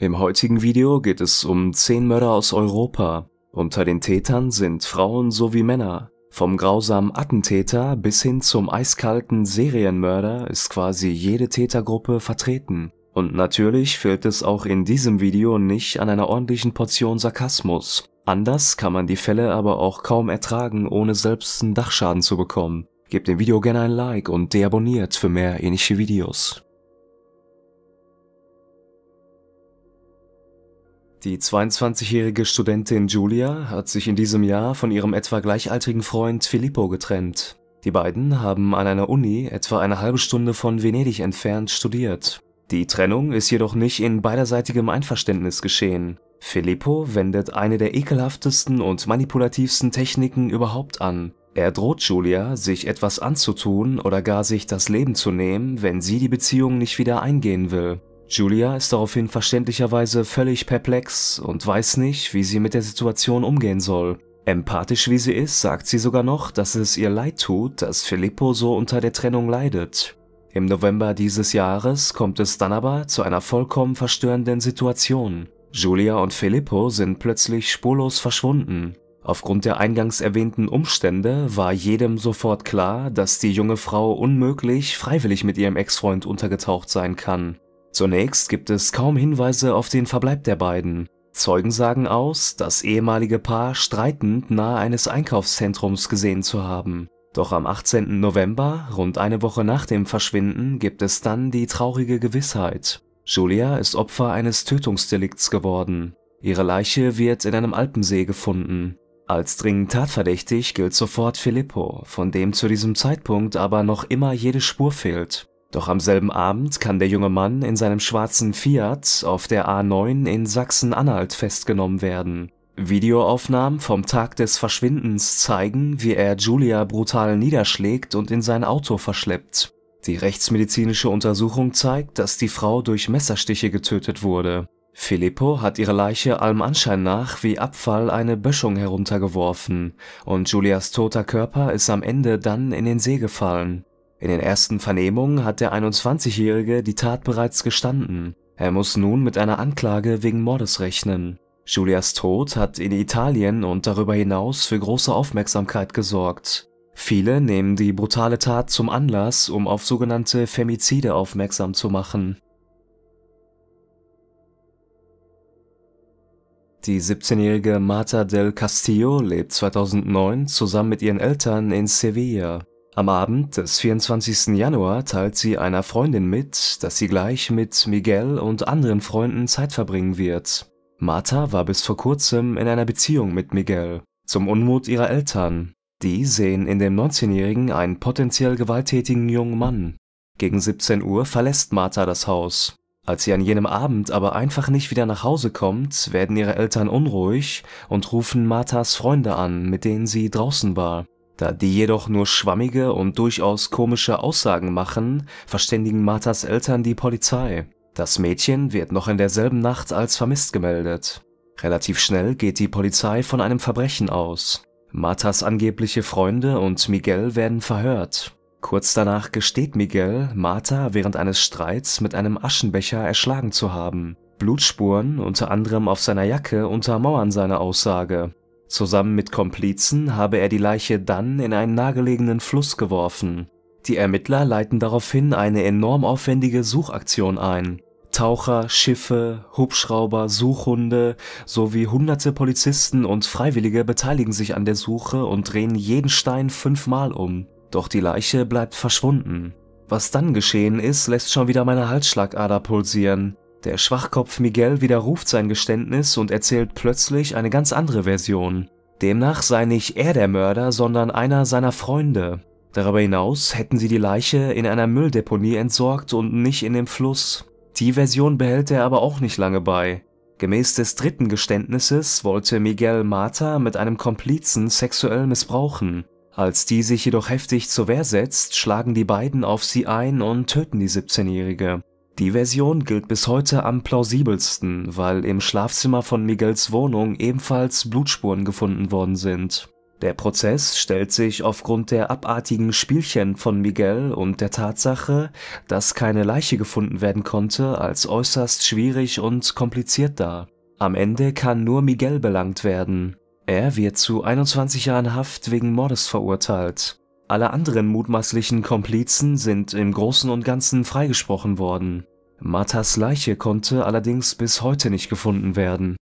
Im heutigen Video geht es um 10 Mörder aus Europa. Unter den Tätern sind Frauen sowie Männer. Vom grausamen Attentäter bis hin zum eiskalten Serienmörder ist quasi jede Tätergruppe vertreten. Und natürlich fehlt es auch in diesem Video nicht an einer ordentlichen Portion Sarkasmus. Anders kann man die Fälle aber auch kaum ertragen, ohne selbst einen Dachschaden zu bekommen. Gebt dem Video gerne ein Like und deabonniert für mehr ähnliche Videos. Die 22-jährige Studentin Julia hat sich in diesem Jahr von ihrem etwa gleichaltrigen Freund Filippo getrennt. Die beiden haben an einer Uni etwa eine halbe Stunde von Venedig entfernt studiert. Die Trennung ist jedoch nicht in beiderseitigem Einverständnis geschehen. Filippo wendet eine der ekelhaftesten und manipulativsten Techniken überhaupt an. Er droht Julia, sich etwas anzutun oder gar sich das Leben zu nehmen, wenn sie die Beziehung nicht wieder eingehen will. Julia ist daraufhin verständlicherweise völlig perplex und weiß nicht, wie sie mit der Situation umgehen soll. Empathisch wie sie ist, sagt sie sogar noch, dass es ihr leid tut, dass Filippo so unter der Trennung leidet. Im November dieses Jahres kommt es dann aber zu einer vollkommen verstörenden Situation. Julia und Filippo sind plötzlich spurlos verschwunden. Aufgrund der eingangs erwähnten Umstände war jedem sofort klar, dass die junge Frau unmöglich freiwillig mit ihrem Ex-Freund untergetaucht sein kann. Zunächst gibt es kaum Hinweise auf den Verbleib der beiden. Zeugen sagen aus, das ehemalige Paar streitend nahe eines Einkaufszentrums gesehen zu haben. Doch am 18. November, rund eine Woche nach dem Verschwinden, gibt es dann die traurige Gewissheit: Julia ist Opfer eines Tötungsdelikts geworden. Ihre Leiche wird in einem Alpensee gefunden. Als dringend tatverdächtig gilt sofort Filippo, von dem zu diesem Zeitpunkt aber noch immer jede Spur fehlt. Doch am selben Abend kann der junge Mann in seinem schwarzen Fiat auf der A9 in Sachsen-Anhalt festgenommen werden. Videoaufnahmen vom Tag des Verschwindens zeigen, wie er Julia brutal niederschlägt und in sein Auto verschleppt. Die rechtsmedizinische Untersuchung zeigt, dass die Frau durch Messerstiche getötet wurde. Filippo hat ihre Leiche allem Anschein nach wie Abfall eine Böschung heruntergeworfen und Julias toter Körper ist am Ende dann in den See gefallen. In den ersten Vernehmungen hat der 21jährige die Tat bereits gestanden, er muss nun mit einer Anklage wegen Mordes rechnen. Julias Tod hat in Italien und darüber hinaus für große Aufmerksamkeit gesorgt. Viele nehmen die brutale Tat zum Anlass, um auf sogenannte Femizide aufmerksam zu machen. Die 17-jährige Marta del Castillo lebt 2009 zusammen mit ihren Eltern in Sevilla. Am Abend des 24. Januar teilt sie einer Freundin mit, dass sie gleich mit Miguel und anderen Freunden Zeit verbringen wird. Martha war bis vor kurzem in einer Beziehung mit Miguel, zum Unmut ihrer Eltern. Die sehen in dem 19-Jährigen einen potenziell gewalttätigen jungen Mann. Gegen 17 Uhr verlässt Martha das Haus. Als sie an jenem Abend aber einfach nicht wieder nach Hause kommt, werden ihre Eltern unruhig und rufen Marthas Freunde an, mit denen sie draußen war. Da die jedoch nur schwammige und durchaus komische Aussagen machen, verständigen Marthas Eltern die Polizei. Das Mädchen wird noch in derselben Nacht als vermisst gemeldet. Relativ schnell geht die Polizei von einem Verbrechen aus. Marthas angebliche Freunde und Miguel werden verhört. Kurz danach gesteht Miguel, Martha während eines Streits mit einem Aschenbecher erschlagen zu haben. Blutspuren, unter anderem auf seiner Jacke, untermauern seine Aussage. Zusammen mit Komplizen habe er die Leiche dann in einen nahegelegenen Fluss geworfen. Die Ermittler leiten daraufhin eine enorm aufwendige Suchaktion ein. Taucher, Schiffe, Hubschrauber, Suchhunde sowie hunderte Polizisten und Freiwillige beteiligen sich an der Suche und drehen jeden Stein fünfmal um. Doch die Leiche bleibt verschwunden. Was dann geschehen ist, lässt schon wieder meine Halsschlagader pulsieren. Der Schwachkopf Miguel widerruft sein Geständnis und erzählt plötzlich eine ganz andere Version. Demnach sei nicht er der Mörder, sondern einer seiner Freunde. Darüber hinaus hätten sie die Leiche in einer Mülldeponie entsorgt und nicht in dem Fluss. Die Version behält er aber auch nicht lange bei. Gemäß des dritten Geständnisses wollte Miguel Marta mit einem Komplizen sexuell missbrauchen. Als die sich jedoch heftig zur Wehr setzt, schlagen die beiden auf sie ein und töten die 17-Jährige. Die Version gilt bis heute am plausibelsten, weil im Schlafzimmer von Miguels Wohnung ebenfalls Blutspuren gefunden worden sind. Der Prozess stellt sich aufgrund der abartigen Spielchen von Miguel und der Tatsache, dass keine Leiche gefunden werden konnte, als äußerst schwierig und kompliziert dar. Am Ende kann nur Miguel belangt werden. Er wird zu 21 Jahren Haft wegen Mordes verurteilt. Alle anderen mutmaßlichen Komplizen sind im Großen und Ganzen freigesprochen worden. Martas Leiche konnte allerdings bis heute nicht gefunden werden.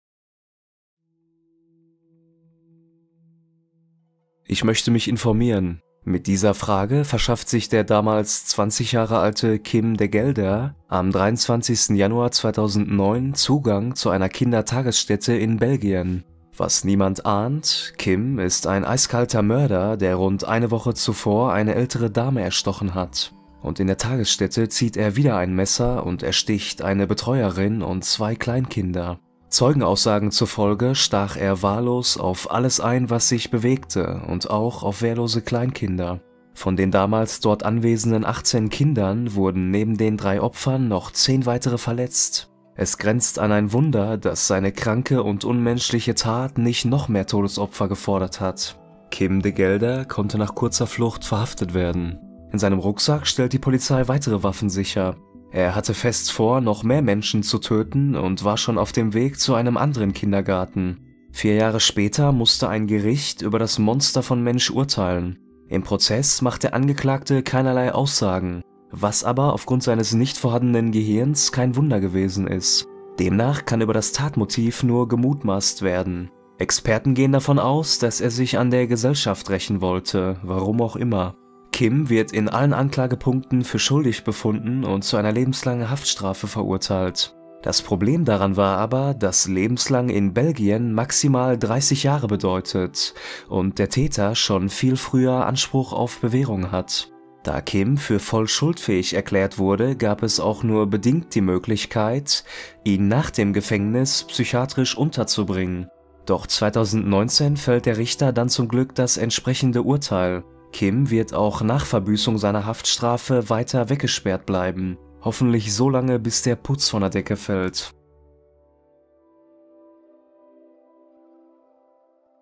Ich möchte mich informieren. Mit dieser Frage verschafft sich der damals 20 Jahre alte Kim de Gelder am 23. Januar 2009 Zugang zu einer Kindertagesstätte in Belgien. Was niemand ahnt, Kim ist ein eiskalter Mörder, der rund eine Woche zuvor eine ältere Dame erstochen hat. Und in der Tagesstätte zieht er wieder ein Messer und ersticht eine Betreuerin und zwei Kleinkinder. Zeugenaussagen zufolge stach er wahllos auf alles ein, was sich bewegte und auch auf wehrlose Kleinkinder. Von den damals dort anwesenden 18 Kindern wurden neben den drei Opfern noch 10 weitere verletzt. Es grenzt an ein Wunder, dass seine kranke und unmenschliche Tat nicht noch mehr Todesopfer gefordert hat. Kim de Gelder konnte nach kurzer Flucht verhaftet werden. In seinem Rucksack stellt die Polizei weitere Waffen sicher. Er hatte fest vor, noch mehr Menschen zu töten und war schon auf dem Weg zu einem anderen Kindergarten. Vier Jahre später musste ein Gericht über das Monster von Mensch urteilen. Im Prozess macht der Angeklagte keinerlei Aussagen was aber aufgrund seines nicht vorhandenen Gehirns kein Wunder gewesen ist. Demnach kann über das Tatmotiv nur gemutmaßt werden. Experten gehen davon aus, dass er sich an der Gesellschaft rächen wollte, warum auch immer. Kim wird in allen Anklagepunkten für schuldig befunden und zu einer lebenslangen Haftstrafe verurteilt. Das Problem daran war aber, dass lebenslang in Belgien maximal 30 Jahre bedeutet und der Täter schon viel früher Anspruch auf Bewährung hat. Da Kim für voll schuldfähig erklärt wurde, gab es auch nur bedingt die Möglichkeit, ihn nach dem Gefängnis psychiatrisch unterzubringen. Doch 2019 fällt der Richter dann zum Glück das entsprechende Urteil. Kim wird auch nach Verbüßung seiner Haftstrafe weiter weggesperrt bleiben. Hoffentlich so lange, bis der Putz von der Decke fällt.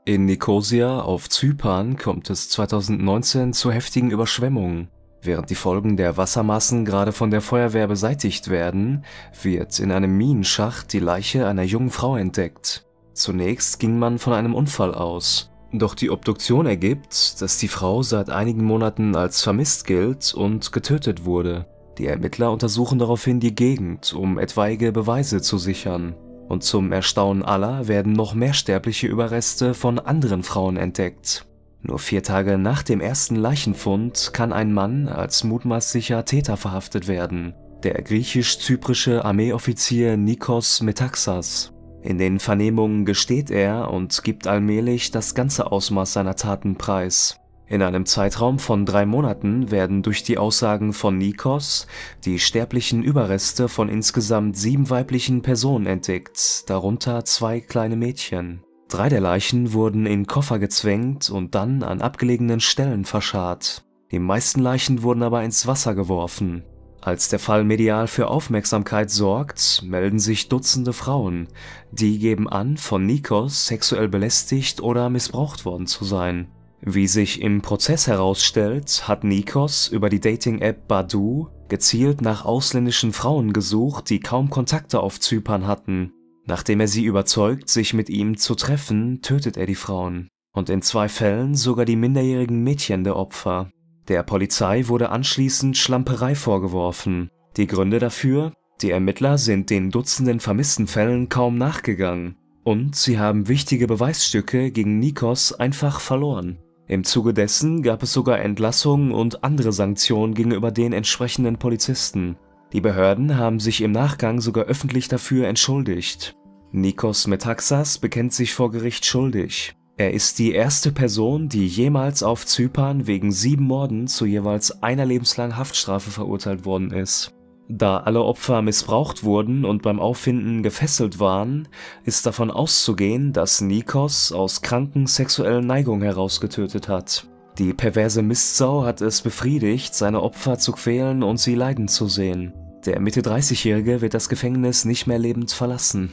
In Nikosia auf Zypern kommt es 2019 zu heftigen Überschwemmungen. Während die Folgen der Wassermassen gerade von der Feuerwehr beseitigt werden, wird in einem Minenschacht die Leiche einer jungen Frau entdeckt. Zunächst ging man von einem Unfall aus, doch die Obduktion ergibt, dass die Frau seit einigen Monaten als vermisst gilt und getötet wurde. Die Ermittler untersuchen daraufhin die Gegend, um etwaige Beweise zu sichern und zum Erstaunen aller werden noch mehr sterbliche Überreste von anderen Frauen entdeckt. Nur vier Tage nach dem ersten Leichenfund kann ein Mann als mutmaßlicher Täter verhaftet werden, der griechisch-zyprische Armeeoffizier Nikos Metaxas. In den Vernehmungen gesteht er und gibt allmählich das ganze Ausmaß seiner Taten preis. In einem Zeitraum von drei Monaten werden durch die Aussagen von Nikos die sterblichen Überreste von insgesamt sieben weiblichen Personen entdeckt, darunter zwei kleine Mädchen. Drei der Leichen wurden in Koffer gezwängt und dann an abgelegenen Stellen verscharrt. Die meisten Leichen wurden aber ins Wasser geworfen. Als der Fall medial für Aufmerksamkeit sorgt, melden sich Dutzende Frauen. Die geben an, von Nikos sexuell belästigt oder missbraucht worden zu sein. Wie sich im Prozess herausstellt, hat Nikos über die Dating-App Badu gezielt nach ausländischen Frauen gesucht, die kaum Kontakte auf Zypern hatten. Nachdem er sie überzeugt, sich mit ihm zu treffen, tötet er die Frauen. Und in zwei Fällen sogar die minderjährigen Mädchen der Opfer. Der Polizei wurde anschließend Schlamperei vorgeworfen. Die Gründe dafür? Die Ermittler sind den Dutzenden vermissten Fällen kaum nachgegangen. Und sie haben wichtige Beweisstücke gegen Nikos einfach verloren. Im Zuge dessen gab es sogar Entlassungen und andere Sanktionen gegenüber den entsprechenden Polizisten. Die Behörden haben sich im Nachgang sogar öffentlich dafür entschuldigt. Nikos Metaxas bekennt sich vor Gericht schuldig. Er ist die erste Person, die jemals auf Zypern wegen sieben Morden zu jeweils einer lebenslangen Haftstrafe verurteilt worden ist. Da alle Opfer missbraucht wurden und beim Auffinden gefesselt waren, ist davon auszugehen, dass Nikos aus kranken sexuellen Neigungen heraus getötet hat. Die perverse Mistsau hat es befriedigt, seine Opfer zu quälen und sie leiden zu sehen. Der Mitte-30-Jährige wird das Gefängnis nicht mehr lebend verlassen.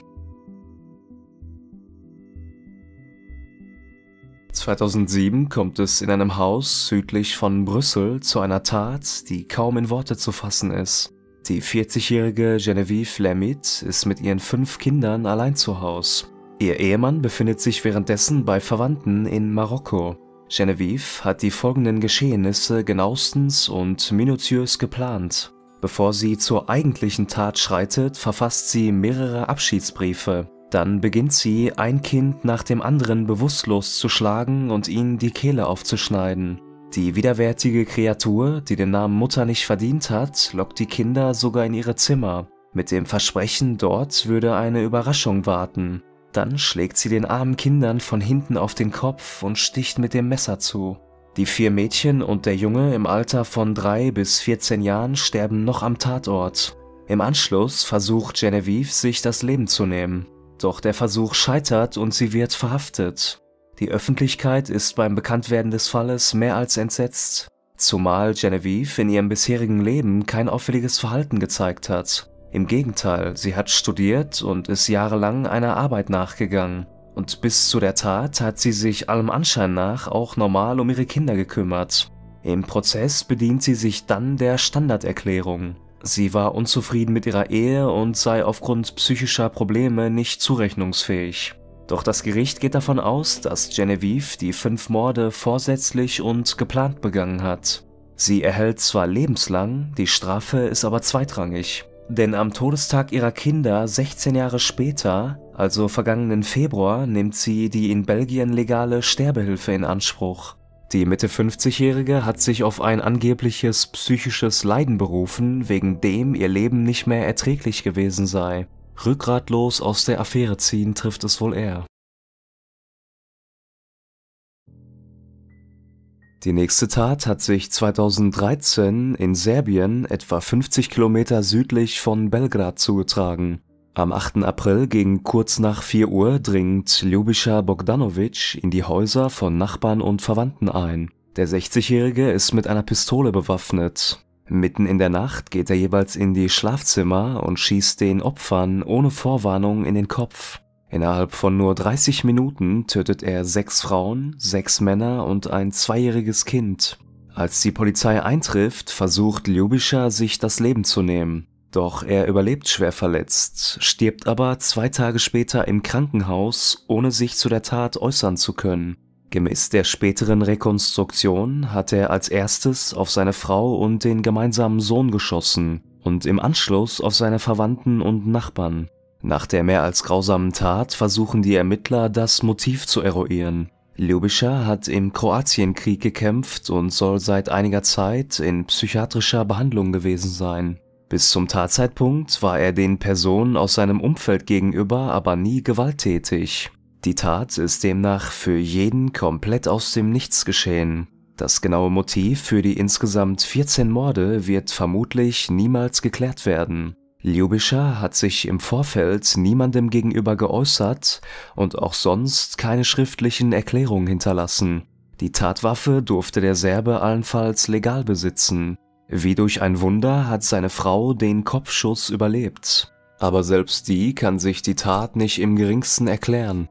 2007 kommt es in einem Haus südlich von Brüssel zu einer Tat, die kaum in Worte zu fassen ist. Die 40-jährige Genevieve Lemit ist mit ihren fünf Kindern allein zu Hause. Ihr Ehemann befindet sich währenddessen bei Verwandten in Marokko. Genevieve hat die folgenden Geschehnisse genauestens und minutiös geplant. Bevor sie zur eigentlichen Tat schreitet, verfasst sie mehrere Abschiedsbriefe. Dann beginnt sie, ein Kind nach dem anderen bewusstlos zu schlagen und ihnen die Kehle aufzuschneiden. Die widerwärtige Kreatur, die den Namen Mutter nicht verdient hat, lockt die Kinder sogar in ihre Zimmer, mit dem Versprechen, dort würde eine Überraschung warten. Dann schlägt sie den armen Kindern von hinten auf den Kopf und sticht mit dem Messer zu. Die vier Mädchen und der Junge im Alter von 3 bis 14 Jahren sterben noch am Tatort. Im Anschluss versucht Genevieve, sich das Leben zu nehmen. Doch der Versuch scheitert und sie wird verhaftet. Die Öffentlichkeit ist beim Bekanntwerden des Falles mehr als entsetzt, zumal Genevieve in ihrem bisherigen Leben kein auffälliges Verhalten gezeigt hat. Im Gegenteil, sie hat studiert und ist jahrelang einer Arbeit nachgegangen. Und bis zu der Tat hat sie sich allem Anschein nach auch normal um ihre Kinder gekümmert. Im Prozess bedient sie sich dann der Standarderklärung. Sie war unzufrieden mit ihrer Ehe und sei aufgrund psychischer Probleme nicht zurechnungsfähig. Doch das Gericht geht davon aus, dass Genevieve die fünf Morde vorsätzlich und geplant begangen hat. Sie erhält zwar lebenslang, die Strafe ist aber zweitrangig, denn am Todestag ihrer Kinder 16 Jahre später, also vergangenen Februar, nimmt sie die in Belgien legale Sterbehilfe in Anspruch. Die Mitte 50-Jährige hat sich auf ein angebliches psychisches Leiden berufen, wegen dem ihr Leben nicht mehr erträglich gewesen sei. Rückgratlos aus der Affäre ziehen trifft es wohl eher. Die nächste Tat hat sich 2013 in Serbien, etwa 50 Kilometer südlich von Belgrad, zugetragen. Am 8. April gegen kurz nach 4 Uhr dringt Ljubica Bogdanovic in die Häuser von Nachbarn und Verwandten ein. Der 60-Jährige ist mit einer Pistole bewaffnet. Mitten in der Nacht geht er jeweils in die Schlafzimmer und schießt den Opfern ohne Vorwarnung in den Kopf. Innerhalb von nur 30 Minuten tötet er sechs Frauen, sechs Männer und ein zweijähriges Kind. Als die Polizei eintrifft, versucht Ljubischer sich das Leben zu nehmen. Doch er überlebt schwer verletzt, stirbt aber zwei Tage später im Krankenhaus, ohne sich zu der Tat äußern zu können. Gemäß der späteren Rekonstruktion hat er als erstes auf seine Frau und den gemeinsamen Sohn geschossen und im Anschluss auf seine Verwandten und Nachbarn. Nach der mehr als grausamen Tat versuchen die Ermittler, das Motiv zu eruieren. Ljubischer hat im Kroatienkrieg gekämpft und soll seit einiger Zeit in psychiatrischer Behandlung gewesen sein. Bis zum Tatzeitpunkt war er den Personen aus seinem Umfeld gegenüber aber nie gewalttätig. Die Tat ist demnach für jeden komplett aus dem Nichts geschehen. Das genaue Motiv für die insgesamt 14 Morde wird vermutlich niemals geklärt werden. Ljubischer hat sich im Vorfeld niemandem gegenüber geäußert und auch sonst keine schriftlichen Erklärungen hinterlassen. Die Tatwaffe durfte der Serbe allenfalls legal besitzen. Wie durch ein Wunder hat seine Frau den Kopfschuss überlebt. Aber selbst die kann sich die Tat nicht im geringsten erklären.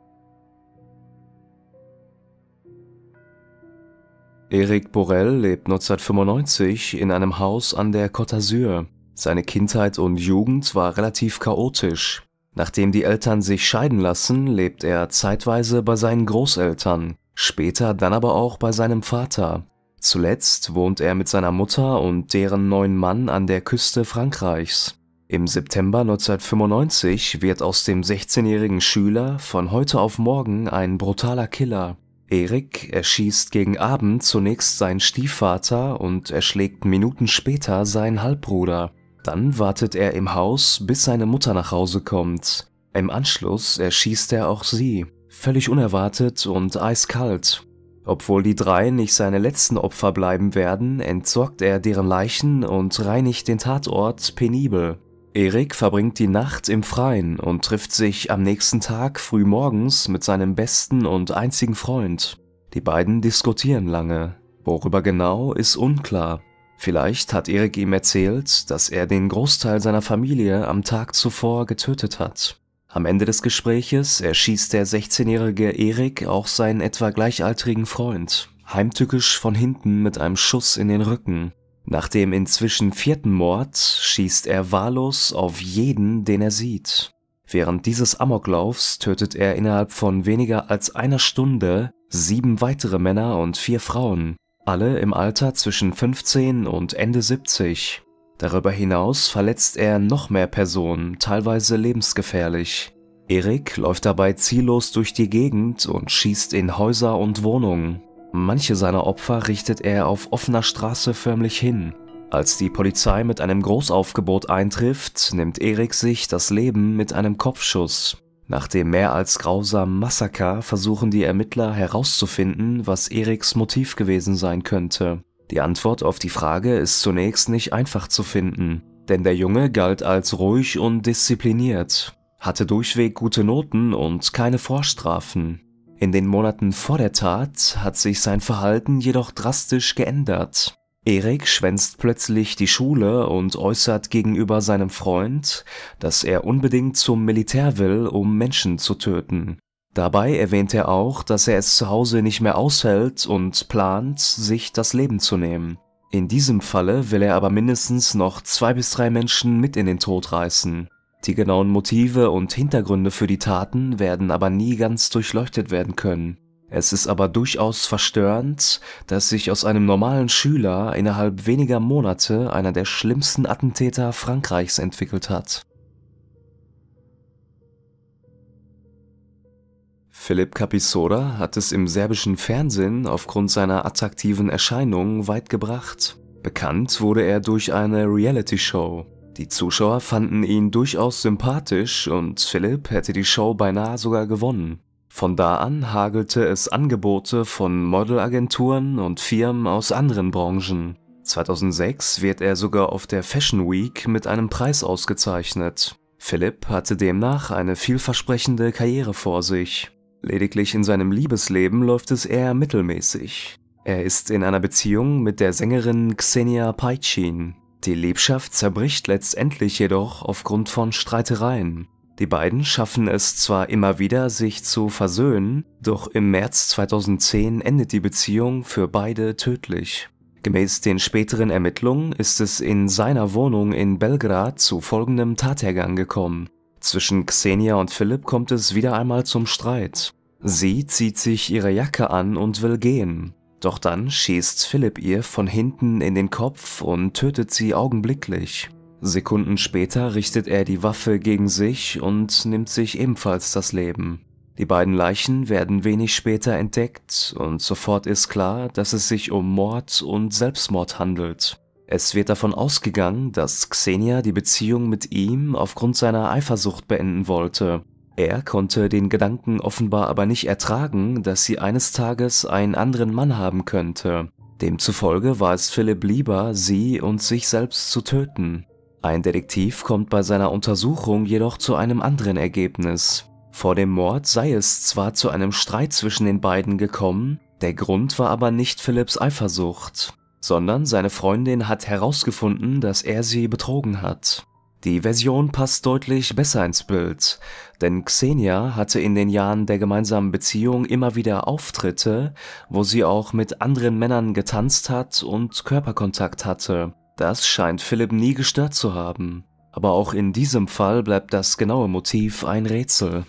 Eric Borel lebt 1995 in einem Haus an der Côte d'Azur. Seine Kindheit und Jugend war relativ chaotisch. Nachdem die Eltern sich scheiden lassen, lebt er zeitweise bei seinen Großeltern, später dann aber auch bei seinem Vater. Zuletzt wohnt er mit seiner Mutter und deren neuen Mann an der Küste Frankreichs. Im September 1995 wird aus dem 16-jährigen Schüler von heute auf morgen ein brutaler Killer. Erik erschießt gegen Abend zunächst seinen Stiefvater und erschlägt Minuten später seinen Halbbruder. Dann wartet er im Haus, bis seine Mutter nach Hause kommt. Im Anschluss erschießt er auch sie. Völlig unerwartet und eiskalt. Obwohl die drei nicht seine letzten Opfer bleiben werden, entsorgt er deren Leichen und reinigt den Tatort penibel. Erik verbringt die Nacht im Freien und trifft sich am nächsten Tag frühmorgens mit seinem besten und einzigen Freund. Die beiden diskutieren lange. Worüber genau ist unklar. Vielleicht hat Erik ihm erzählt, dass er den Großteil seiner Familie am Tag zuvor getötet hat. Am Ende des Gespräches erschießt der 16-jährige Erik auch seinen etwa gleichaltrigen Freund, heimtückisch von hinten mit einem Schuss in den Rücken. Nach dem inzwischen vierten Mord schießt er wahllos auf jeden, den er sieht. Während dieses Amoklaufs tötet er innerhalb von weniger als einer Stunde sieben weitere Männer und vier Frauen, alle im Alter zwischen 15 und Ende 70. Darüber hinaus verletzt er noch mehr Personen, teilweise lebensgefährlich. Erik läuft dabei ziellos durch die Gegend und schießt in Häuser und Wohnungen. Manche seiner Opfer richtet er auf offener Straße förmlich hin. Als die Polizei mit einem Großaufgebot eintrifft, nimmt Erik sich das Leben mit einem Kopfschuss. Nach dem mehr als grausamen Massaker versuchen die Ermittler herauszufinden, was Eriks Motiv gewesen sein könnte. Die Antwort auf die Frage ist zunächst nicht einfach zu finden, denn der Junge galt als ruhig und diszipliniert, hatte durchweg gute Noten und keine Vorstrafen. In den Monaten vor der Tat hat sich sein Verhalten jedoch drastisch geändert. Erik schwänzt plötzlich die Schule und äußert gegenüber seinem Freund, dass er unbedingt zum Militär will, um Menschen zu töten. Dabei erwähnt er auch, dass er es zu Hause nicht mehr aushält und plant, sich das Leben zu nehmen. In diesem Falle will er aber mindestens noch zwei bis drei Menschen mit in den Tod reißen. Die genauen Motive und Hintergründe für die Taten werden aber nie ganz durchleuchtet werden können. Es ist aber durchaus verstörend, dass sich aus einem normalen Schüler innerhalb weniger Monate einer der schlimmsten Attentäter Frankreichs entwickelt hat. Philipp Capissoda hat es im serbischen Fernsehen aufgrund seiner attraktiven Erscheinung weit gebracht. Bekannt wurde er durch eine Reality-Show. Die Zuschauer fanden ihn durchaus sympathisch und Philipp hätte die Show beinahe sogar gewonnen. Von da an hagelte es Angebote von Modelagenturen und Firmen aus anderen Branchen. 2006 wird er sogar auf der Fashion Week mit einem Preis ausgezeichnet. Philipp hatte demnach eine vielversprechende Karriere vor sich. Lediglich in seinem Liebesleben läuft es eher mittelmäßig. Er ist in einer Beziehung mit der Sängerin Xenia Paichin. Die Liebschaft zerbricht letztendlich jedoch aufgrund von Streitereien. Die beiden schaffen es zwar immer wieder, sich zu versöhnen, doch im März 2010 endet die Beziehung für beide tödlich. Gemäß den späteren Ermittlungen ist es in seiner Wohnung in Belgrad zu folgendem Tathergang gekommen. Zwischen Xenia und Philipp kommt es wieder einmal zum Streit. Sie zieht sich ihre Jacke an und will gehen. Doch dann schießt Philipp ihr von hinten in den Kopf und tötet sie augenblicklich. Sekunden später richtet er die Waffe gegen sich und nimmt sich ebenfalls das Leben. Die beiden Leichen werden wenig später entdeckt und sofort ist klar, dass es sich um Mord und Selbstmord handelt. Es wird davon ausgegangen, dass Xenia die Beziehung mit ihm aufgrund seiner Eifersucht beenden wollte er konnte den Gedanken offenbar aber nicht ertragen, dass sie eines Tages einen anderen Mann haben könnte. Demzufolge war es Philipp lieber, sie und sich selbst zu töten. Ein Detektiv kommt bei seiner Untersuchung jedoch zu einem anderen Ergebnis. Vor dem Mord sei es zwar zu einem Streit zwischen den beiden gekommen, der Grund war aber nicht Philipps Eifersucht, sondern seine Freundin hat herausgefunden, dass er sie betrogen hat. Die Version passt deutlich besser ins Bild, denn Xenia hatte in den Jahren der gemeinsamen Beziehung immer wieder Auftritte, wo sie auch mit anderen Männern getanzt hat und Körperkontakt hatte. Das scheint Philipp nie gestört zu haben. Aber auch in diesem Fall bleibt das genaue Motiv ein Rätsel.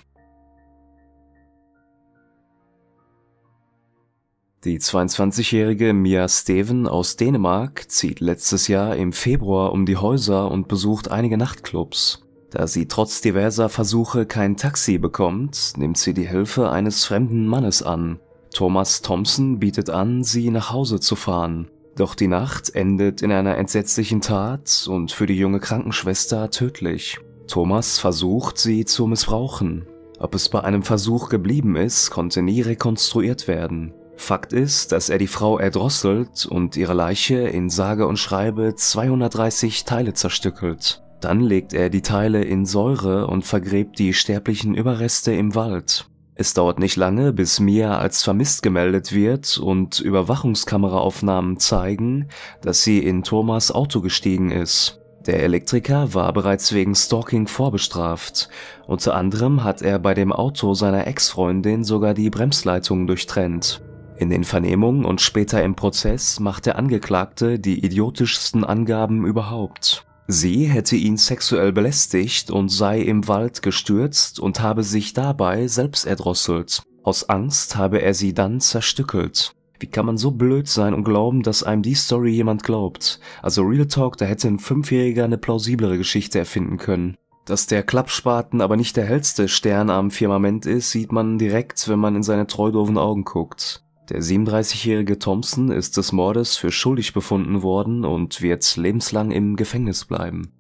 Die 22-jährige Mia Steven aus Dänemark zieht letztes Jahr im Februar um die Häuser und besucht einige Nachtclubs. Da sie trotz diverser Versuche kein Taxi bekommt, nimmt sie die Hilfe eines fremden Mannes an. Thomas Thompson bietet an, sie nach Hause zu fahren. Doch die Nacht endet in einer entsetzlichen Tat und für die junge Krankenschwester tödlich. Thomas versucht, sie zu missbrauchen. Ob es bei einem Versuch geblieben ist, konnte nie rekonstruiert werden. Fakt ist, dass er die Frau erdrosselt und ihre Leiche in sage und schreibe 230 Teile zerstückelt. Dann legt er die Teile in Säure und vergräbt die sterblichen Überreste im Wald. Es dauert nicht lange, bis Mia als vermisst gemeldet wird und Überwachungskameraaufnahmen zeigen, dass sie in Thomas Auto gestiegen ist. Der Elektriker war bereits wegen Stalking vorbestraft. Unter anderem hat er bei dem Auto seiner Ex-Freundin sogar die Bremsleitung durchtrennt. In den Vernehmungen und später im Prozess macht der Angeklagte die idiotischsten Angaben überhaupt. Sie hätte ihn sexuell belästigt und sei im Wald gestürzt und habe sich dabei selbst erdrosselt. Aus Angst habe er sie dann zerstückelt. Wie kann man so blöd sein und glauben, dass einem die Story jemand glaubt? Also Real Talk, da hätte ein Fünfjähriger eine plausiblere Geschichte erfinden können. Dass der Klappspaten aber nicht der hellste Stern am Firmament ist, sieht man direkt, wenn man in seine treudoven Augen guckt. Der 37-jährige Thompson ist des Mordes für schuldig befunden worden und wird lebenslang im Gefängnis bleiben.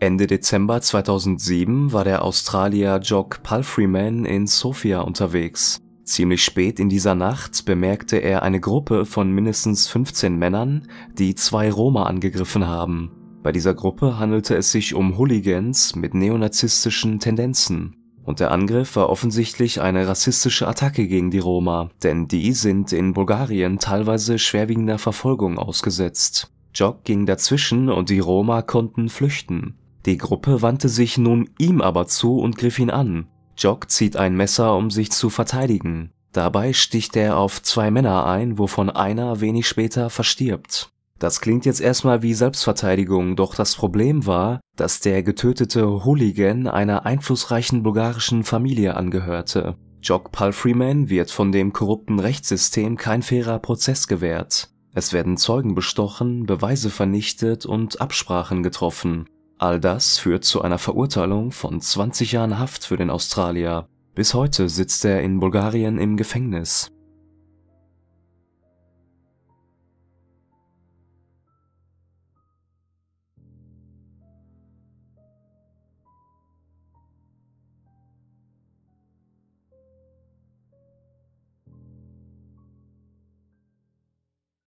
Ende Dezember 2007 war der Australier Jock Palfreyman in Sofia unterwegs. Ziemlich spät in dieser Nacht bemerkte er eine Gruppe von mindestens 15 Männern, die zwei Roma angegriffen haben. Bei dieser Gruppe handelte es sich um Hooligans mit neonazistischen Tendenzen und der Angriff war offensichtlich eine rassistische Attacke gegen die Roma, denn die sind in Bulgarien teilweise schwerwiegender Verfolgung ausgesetzt. Jock ging dazwischen und die Roma konnten flüchten. Die Gruppe wandte sich nun ihm aber zu und griff ihn an. Jock zieht ein Messer, um sich zu verteidigen. Dabei sticht er auf zwei Männer ein, wovon einer wenig später verstirbt. Das klingt jetzt erstmal wie Selbstverteidigung, doch das Problem war, dass der getötete Hooligan einer einflussreichen bulgarischen Familie angehörte. Jock Palfreyman wird von dem korrupten Rechtssystem kein fairer Prozess gewährt. Es werden Zeugen bestochen, Beweise vernichtet und Absprachen getroffen. All das führt zu einer Verurteilung von 20 Jahren Haft für den Australier. Bis heute sitzt er in Bulgarien im Gefängnis.